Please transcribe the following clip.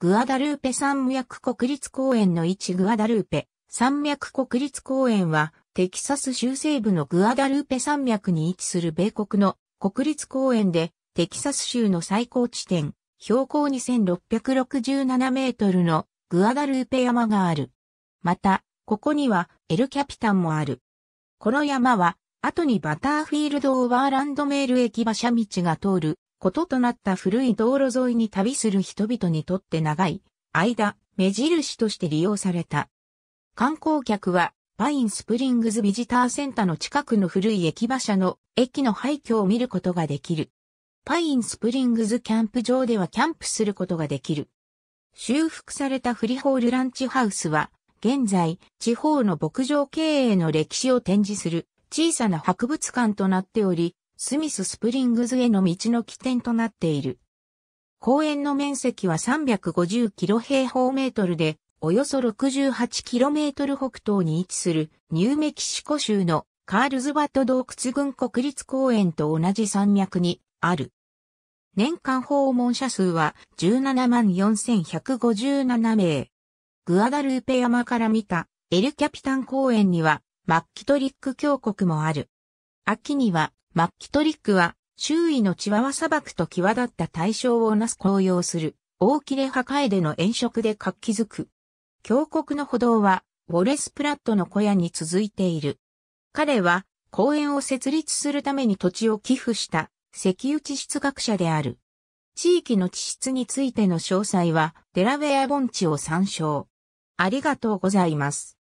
グアダルーペ山脈国立公園の位置グアダルーペ山脈国立公園はテキサス州西部のグアダルーペ山脈に位置する米国の国立公園でテキサス州の最高地点標高2667メートルのグアダルーペ山がある。また、ここにはエルキャピタンもある。この山は後にバターフィールド・オーバーランドメール駅馬車道が通ることとなった古い道路沿いに旅する人々にとって長い間、目印として利用された。観光客は、パインスプリングズビジターセンターの近くの古い駅馬車の駅の廃墟を見ることができる。パインスプリングズキャンプ場ではキャンプすることができる。修復されたフリホールランチハウスは、現在、地方の牧場経営の歴史を展示する小さな博物館となっており、スミススプリングズへの道の起点となっている。公園の面積は350キロ平方メートルで、およそ68キロメートル北東に位置するニューメキシコ州のカールズバット洞窟群国立公園と同じ山脈にある。年間訪問者数は17万4157名。グアダルーペ山から見たエルキャピタン公園にはマッキトリック峡谷もある。秋にはマッキトリックは、周囲のチワワ砂漠と際立った対象をなす紅葉する、大切れ破壊での炎色で活気づく。峡谷の歩道は、ウォレス・プラットの小屋に続いている。彼は、公園を設立するために土地を寄付した、石油地質学者である。地域の地質についての詳細は、デラウェア盆地を参照。ありがとうございます。